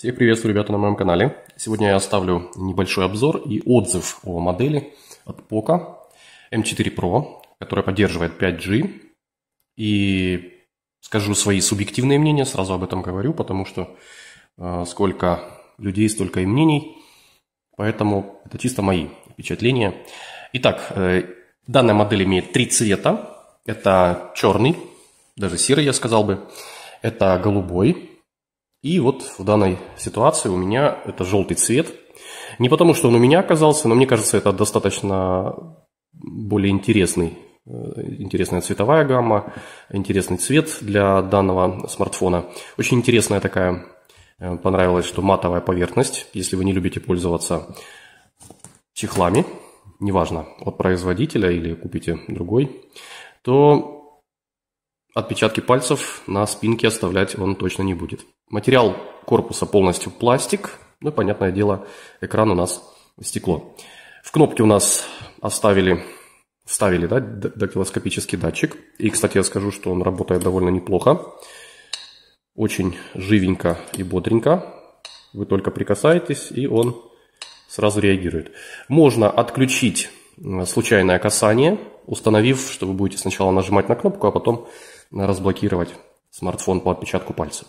Всех приветствую, ребята, на моем канале. Сегодня я оставлю небольшой обзор и отзыв о модели от POCO M4 эм Pro, которая поддерживает 5G. И скажу свои субъективные мнения, сразу об этом говорю, потому что э, сколько людей, столько и мнений. Поэтому это чисто мои впечатления. Итак, э, данная модель имеет три цвета. Это черный, даже серый, я сказал бы. Это голубой, и вот в данной ситуации у меня это желтый цвет. Не потому, что он у меня оказался, но мне кажется, это достаточно более интересный, э, интересная цветовая гамма, интересный цвет для данного смартфона. Очень интересная такая, э, понравилась, что матовая поверхность, если вы не любите пользоваться чехлами, неважно, от производителя или купите другой, то Отпечатки пальцев на спинке оставлять он точно не будет. Материал корпуса полностью пластик. Ну, и понятное дело, экран у нас стекло. В кнопке у нас оставили, вставили да, дактилоскопический датчик. И, кстати, я скажу, что он работает довольно неплохо. Очень живенько и бодренько. Вы только прикасаетесь, и он сразу реагирует. Можно отключить э, случайное касание, установив, что вы будете сначала нажимать на кнопку, а потом разблокировать смартфон по отпечатку пальца.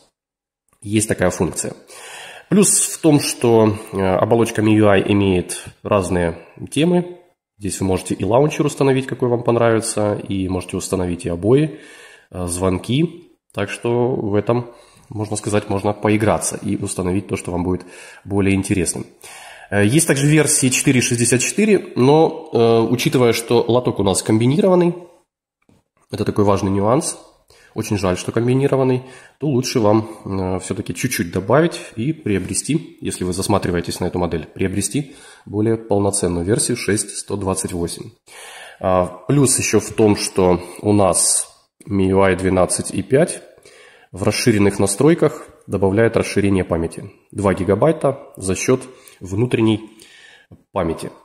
Есть такая функция. Плюс в том, что э, оболочка MIUI имеет разные темы. Здесь вы можете и лаунчер установить, какой вам понравится, и можете установить и обои, э, звонки. Так что в этом, можно сказать, можно поиграться и установить то, что вам будет более интересным. Э, есть также версии 4.64, но учитывая, что лоток у нас комбинированный, это такой важный нюанс – очень жаль, что комбинированный, то лучше вам э, все-таки чуть-чуть добавить и приобрести, если вы засматриваетесь на эту модель, приобрести более полноценную версию 6128. А, плюс еще в том, что у нас MIUI 12.5 в расширенных настройках добавляет расширение памяти 2 гигабайта за счет внутренней памяти –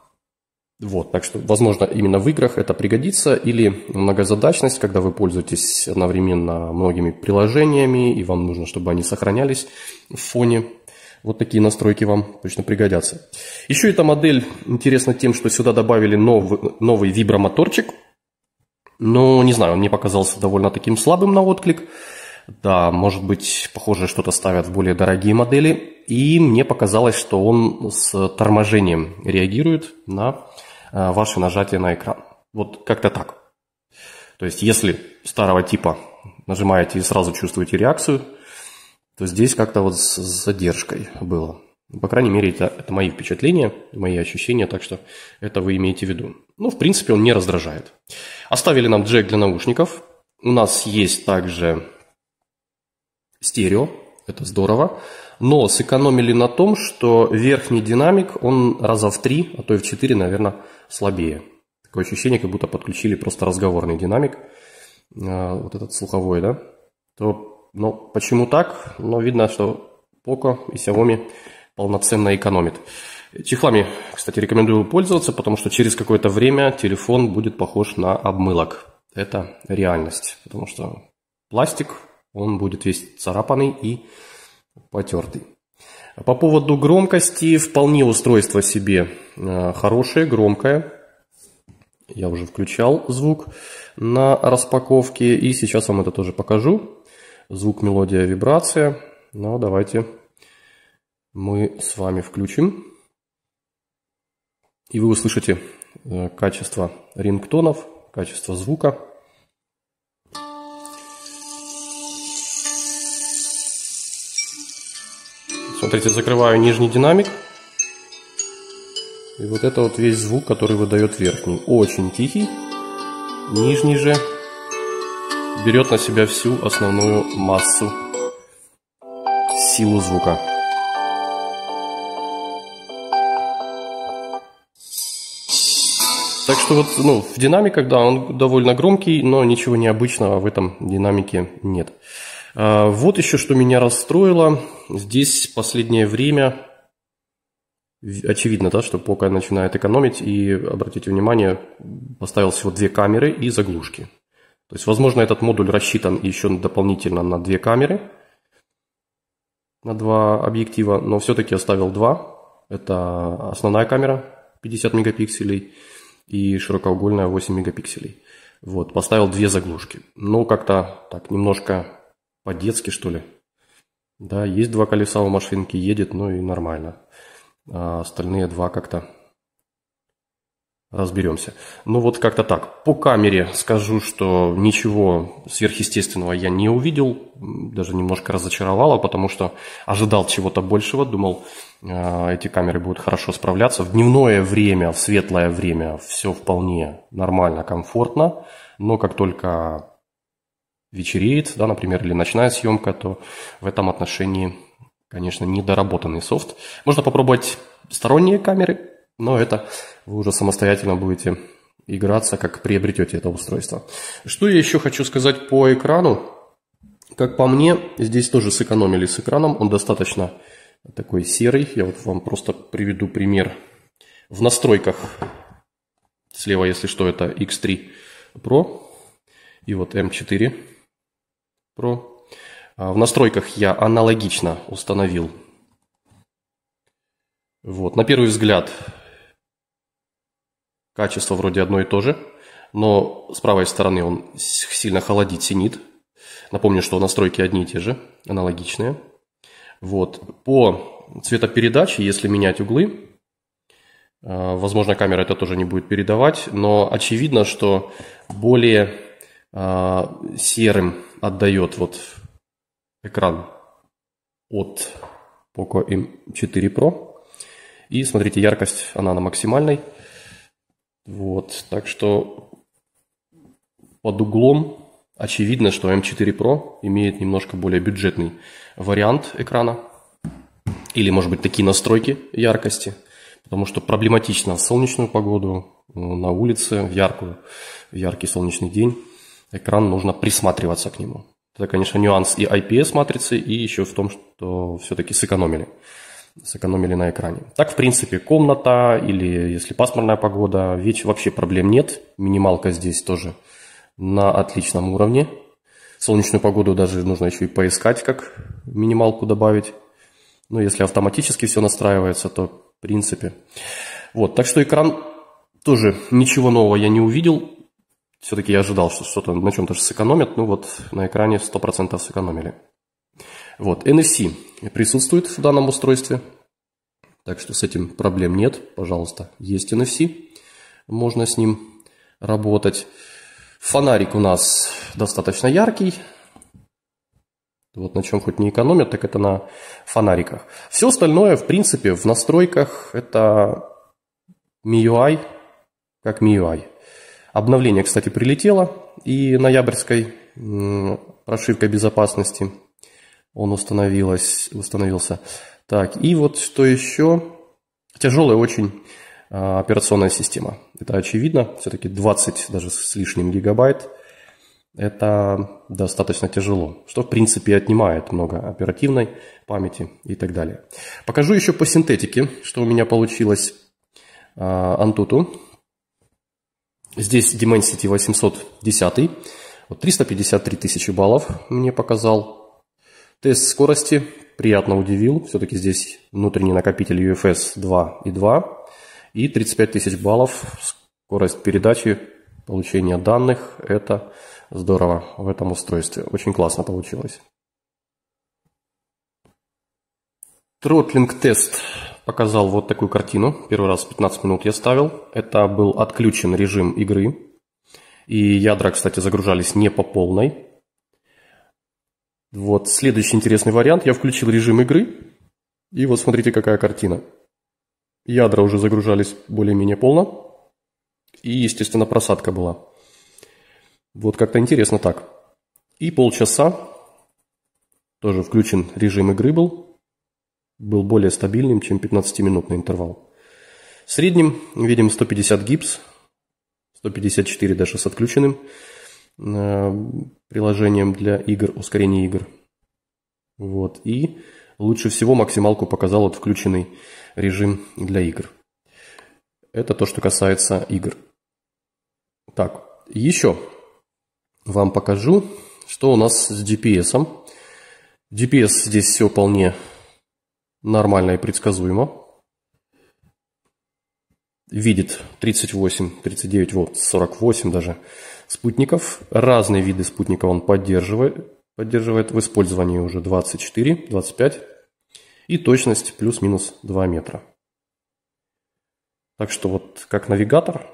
вот, так что, возможно, именно в играх это пригодится, или многозадачность, когда вы пользуетесь одновременно многими приложениями, и вам нужно, чтобы они сохранялись в фоне. Вот такие настройки вам точно пригодятся. Еще эта модель интересна тем, что сюда добавили новый, новый вибромоторчик. Но, не знаю, он мне показался довольно таким слабым на отклик. Да, может быть, похоже, что-то ставят в более дорогие модели. И мне показалось, что он с торможением реагирует на Э, ваше нажатие на экран. Вот как-то так. То есть если старого типа нажимаете и сразу чувствуете реакцию, то здесь как-то вот с задержкой было. По крайней мере, это, это мои впечатления, мои ощущения, так что это вы имеете в виду. Ну, в принципе, он не раздражает. Оставили нам джек для наушников. У нас есть также стерео, это здорово. Но сэкономили на том, что верхний динамик, он раза в три, а то и в четыре, наверное, слабее. Такое ощущение, как будто подключили просто разговорный динамик, э, вот этот слуховой, да. То, но почему так? Но видно, что Poco и Xiaomi полноценно экономит. Чехлами, кстати, рекомендую пользоваться, потому что через какое-то время телефон будет похож на обмылок. Это реальность, потому что пластик, он будет весь царапанный и потертый. По поводу громкости, вполне устройство себе а, хорошее, громкое. Я уже включал звук на распаковке, и сейчас вам это тоже покажу. Звук, мелодия, вибрация. Но ну, давайте мы с вами включим. И вы услышите э, качество рингтонов, качество звука. Смотрите, закрываю нижний динамик. И вот это вот весь звук, который выдает верхний. Очень тихий. Нижний же берет на себя всю основную массу, силу звука. Так что вот ну, в динамиках, да, он довольно громкий, но ничего необычного в этом динамике нет. А, вот еще что меня расстроило. Здесь последнее время Очевидно, да, что Пока начинает экономить, и, обратите внимание, поставил всего две камеры и заглушки. То есть, возможно, этот модуль рассчитан еще дополнительно на две камеры, на два объектива, но все-таки оставил два. Это основная камера 50 мегапикселей и широкоугольная 8 мегапикселей. Вот, поставил две заглушки. Ну, как-то так немножко по-детски, что ли. Да, есть два колеса у машинки, едет, ну и нормально. А остальные два как-то разберемся. Ну вот как-то так. По камере скажу, что ничего сверхъестественного я не увидел, даже немножко разочаровало, потому что ожидал чего-то большего, думал, а, эти камеры будут хорошо справляться. В дневное время, в светлое время все вполне нормально, комфортно, но как только вечереет, да, например, или ночная съемка, то в этом отношении, конечно, недоработанный софт. Можно попробовать сторонние камеры, но это вы уже самостоятельно будете играться, как приобретете это устройство. Что я еще хочу сказать по экрану. Как по мне, здесь тоже сэкономили с экраном. Он достаточно такой серый. Я вот вам просто приведу пример. В настройках слева, если что, это X3 Pro и вот M4 Pro. А, в настройках я аналогично установил. Вот, на первый взгляд качество вроде одно и то же, но с правой стороны он сильно холодит синит. Напомню, что настройки одни и те же, аналогичные. Вот, по цветопередаче, если менять углы, а, возможно, камера это тоже не будет передавать, но очевидно, что более а, серым отдает вот экран от Poco M4 Pro. И смотрите, яркость, она на максимальной. Вот, так что под углом очевидно, что M4 Pro имеет немножко более бюджетный вариант экрана. Или, может быть, такие настройки яркости. Потому что проблематично в солнечную погоду, э, на улице, в яркую, в яркий солнечный день экран нужно присматриваться к нему. Это, конечно, нюанс и IPS-матрицы, и еще в том, что все-таки сэкономили. Сэкономили на экране. Так, в принципе, комната или если пасмурная погода, веч вообще проблем нет. Минималка здесь тоже на отличном уровне. Солнечную погоду даже нужно еще и поискать, как минималку добавить. Но ну, если автоматически все настраивается, то в принципе. Вот, так что экран тоже ничего нового я не увидел все-таки я ожидал, что что-то на чем-то же сэкономят. Ну вот на экране 100% сэкономили. Вот, NFC присутствует в данном устройстве, так что с этим проблем нет. Пожалуйста, есть NFC, можно с ним работать. Фонарик у нас достаточно яркий. Вот на чем хоть не экономят, так это на фонариках. Все остальное, в принципе, в настройках это MIUI, как MIUI. Обновление, кстати, прилетело, и ноябрьской прошивкой безопасности он установилась, установился. Так, и вот что еще? Тяжелая очень а, операционная система. Это очевидно, все-таки 20 даже с лишним гигабайт. Это достаточно тяжело, что в принципе отнимает много оперативной памяти и так далее. Покажу еще по синтетике, что у меня получилось а, Antutu. Здесь Dimensity 810, вот 353 тысячи баллов мне показал. Тест скорости приятно удивил, все-таки здесь внутренний накопитель UFS 2.2 и 35 тысяч баллов скорость передачи получения данных. Это здорово в этом устройстве. Очень классно получилось. Тротлинг тест показал вот такую картину. Первый раз 15 минут я ставил. Это был отключен режим игры. И ядра, кстати, загружались не по полной. Вот следующий интересный вариант. Я включил режим игры. И вот смотрите, какая картина. Ядра уже загружались более-менее полно. И, естественно, просадка была. Вот как-то интересно так. И полчаса. Тоже включен режим игры был был более стабильным, чем 15-минутный интервал. В среднем видим 150 гипс, 154 даже с отключенным э, приложением для игр, ускорения игр. Вот. И лучше всего максималку показал вот включенный режим для игр. Это то, что касается игр. Так, еще вам покажу, что у нас с GPS. -ом. GPS здесь все вполне нормально и предсказуемо. Видит 38, 39, вот 48 даже спутников. Разные виды спутников он поддерживает, поддерживает в использовании уже 24, 25 и точность плюс-минус 2 метра. Так что вот как навигатор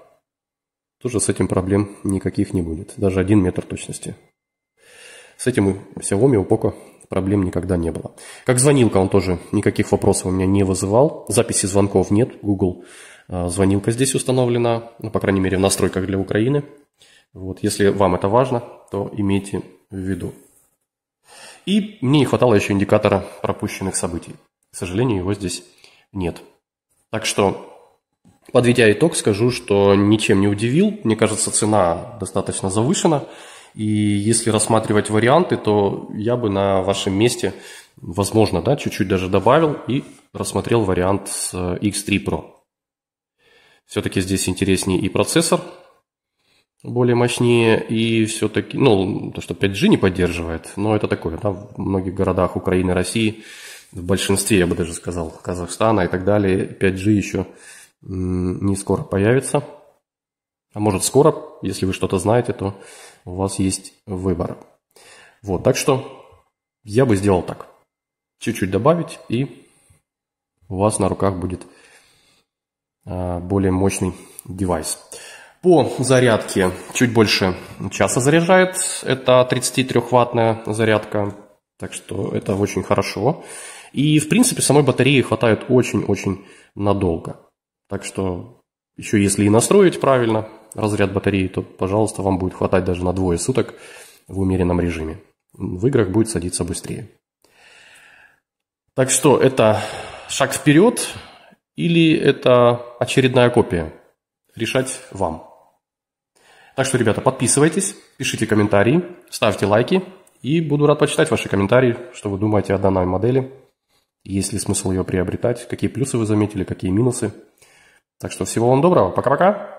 тоже с этим проблем никаких не будет. Даже 1 метр точности. С этим у Xiaomi, у Poco проблем никогда не было. Как звонилка, он тоже никаких вопросов у меня не вызывал. Записи звонков нет, Google. Э, звонилка здесь установлена, ну, по крайней мере, в настройках для Украины. Вот, если вам это важно, то имейте в виду. И мне не хватало еще индикатора пропущенных событий. К сожалению, его здесь нет. Так что, подведя итог, скажу, что ничем не удивил. Мне кажется, цена достаточно завышена. И если рассматривать варианты, то я бы на вашем месте, возможно, да, чуть-чуть даже добавил и рассмотрел вариант с э, X3 Pro. Все-таки здесь интереснее и процессор, более мощнее, и все-таки, ну, то, что 5G не поддерживает, но это такое, да, в многих городах Украины, России, в большинстве, я бы даже сказал, Казахстана и так далее, 5G еще не скоро появится. А может скоро, если вы что-то знаете, то у вас есть выбор. Вот, так что я бы сделал так. Чуть-чуть добавить, и у вас на руках будет а, более мощный девайс. По зарядке чуть больше часа заряжает. Это 33-ваттная зарядка, так что это очень хорошо. И, в принципе, самой батареи хватает очень-очень надолго. Так что еще если и настроить правильно, разряд батареи, то, пожалуйста, вам будет хватать даже на двое суток в умеренном режиме. В играх будет садиться быстрее. Так что это шаг вперед или это очередная копия? Решать вам. Так что, ребята, подписывайтесь, пишите комментарии, ставьте лайки. И буду рад почитать ваши комментарии, что вы думаете о данной модели. Есть ли смысл ее приобретать, какие плюсы вы заметили, какие минусы. Так что всего вам доброго. Пока-пока.